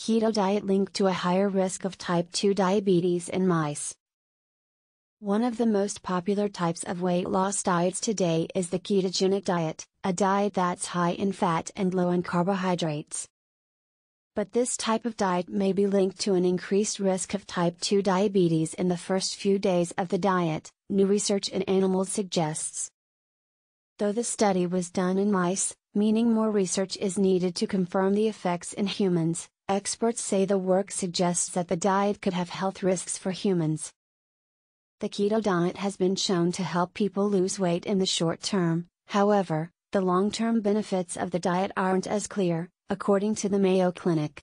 Keto diet linked to a higher risk of type 2 diabetes in mice. One of the most popular types of weight loss diets today is the ketogenic diet, a diet that's high in fat and low in carbohydrates. But this type of diet may be linked to an increased risk of type 2 diabetes in the first few days of the diet, new research in animals suggests. Though the study was done in mice, meaning more research is needed to confirm the effects in humans, Experts say the work suggests that the diet could have health risks for humans. The keto diet has been shown to help people lose weight in the short term, however, the long term benefits of the diet aren't as clear, according to the Mayo Clinic.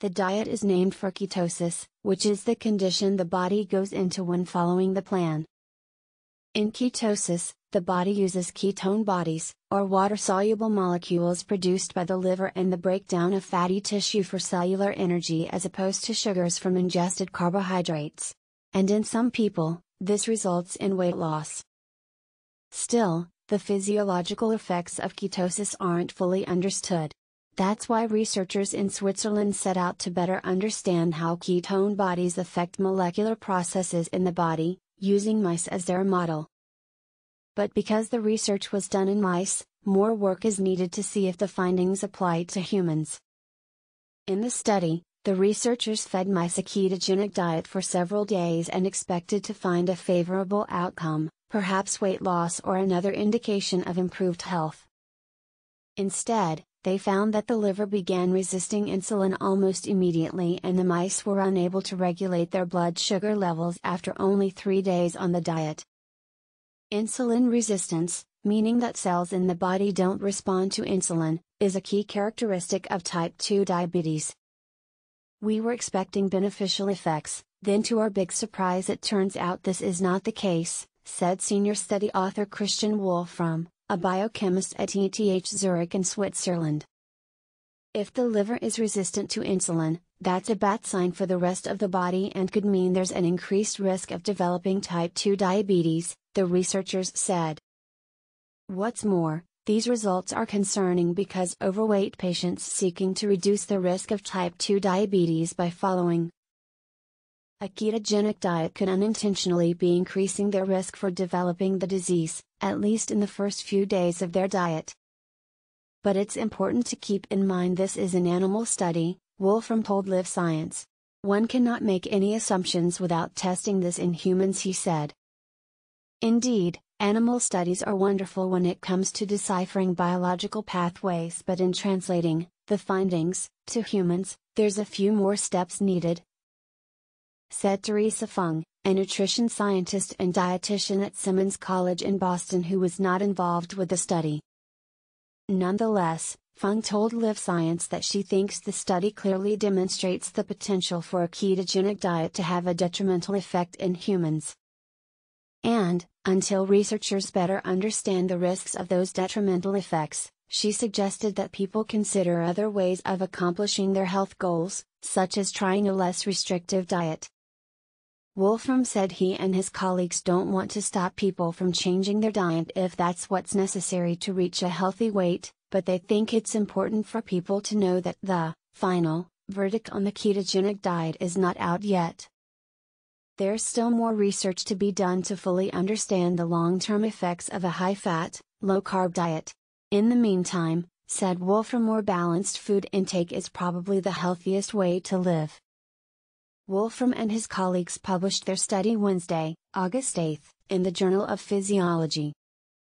The diet is named for ketosis, which is the condition the body goes into when following the plan. In ketosis, the body uses ketone bodies, or water soluble molecules produced by the liver and the breakdown of fatty tissue for cellular energy as opposed to sugars from ingested carbohydrates. And in some people, this results in weight loss. Still, the physiological effects of ketosis aren't fully understood. That's why researchers in Switzerland set out to better understand how ketone bodies affect molecular processes in the body, using mice as their model. But because the research was done in mice, more work is needed to see if the findings apply to humans. In the study, the researchers fed mice a ketogenic diet for several days and expected to find a favorable outcome, perhaps weight loss or another indication of improved health. Instead, they found that the liver began resisting insulin almost immediately and the mice were unable to regulate their blood sugar levels after only three days on the diet. Insulin resistance, meaning that cells in the body don't respond to insulin, is a key characteristic of type 2 diabetes. We were expecting beneficial effects, then to our big surprise it turns out this is not the case, said senior study author Christian Wolfram, a biochemist at ETH Zurich in Switzerland. If the liver is resistant to insulin, that's a bad sign for the rest of the body and could mean there's an increased risk of developing type 2 diabetes, the researchers said. What's more, these results are concerning because overweight patients seeking to reduce the risk of type 2 diabetes by following a ketogenic diet could unintentionally be increasing their risk for developing the disease, at least in the first few days of their diet. But it's important to keep in mind this is an animal study, Wolfram told Live Science. One cannot make any assumptions without testing this in humans, he said. Indeed, animal studies are wonderful when it comes to deciphering biological pathways, but in translating the findings to humans, there's a few more steps needed, said Teresa Fung, a nutrition scientist and dietitian at Simmons College in Boston who was not involved with the study. Nonetheless, Fung told Live Science that she thinks the study clearly demonstrates the potential for a ketogenic diet to have a detrimental effect in humans. And, until researchers better understand the risks of those detrimental effects, she suggested that people consider other ways of accomplishing their health goals, such as trying a less restrictive diet. Wolfram said he and his colleagues don't want to stop people from changing their diet if that's what's necessary to reach a healthy weight, but they think it's important for people to know that the final verdict on the ketogenic diet is not out yet. There's still more research to be done to fully understand the long term effects of a high fat, low carb diet. In the meantime, said Wolfram, more balanced food intake is probably the healthiest way to live. Wolfram and his colleagues published their study Wednesday, August 8, in the Journal of Physiology.